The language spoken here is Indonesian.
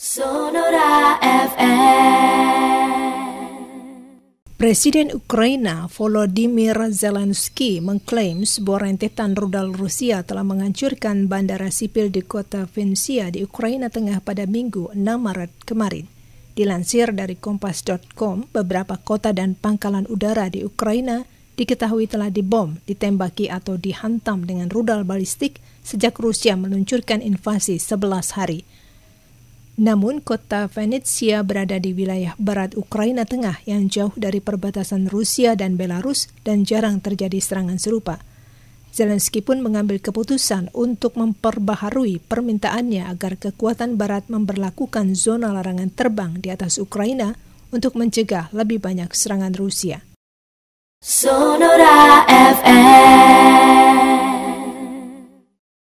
Sonora Presiden Ukraina Volodymyr Zelensky mengklaim sebuah rentetan rudal Rusia telah menghancurkan bandara sipil di kota Vinnytsia di Ukraina Tengah pada Minggu 6 Maret kemarin. Dilansir dari kompas.com, beberapa kota dan pangkalan udara di Ukraina diketahui telah dibom, ditembaki atau dihantam dengan rudal balistik sejak Rusia meluncurkan invasi 11 hari. Namun, kota Venetia berada di wilayah barat Ukraina Tengah yang jauh dari perbatasan Rusia dan Belarus dan jarang terjadi serangan serupa. Zelensky pun mengambil keputusan untuk memperbaharui permintaannya agar kekuatan barat memperlakukan zona larangan terbang di atas Ukraina untuk mencegah lebih banyak serangan Rusia. Sonora FM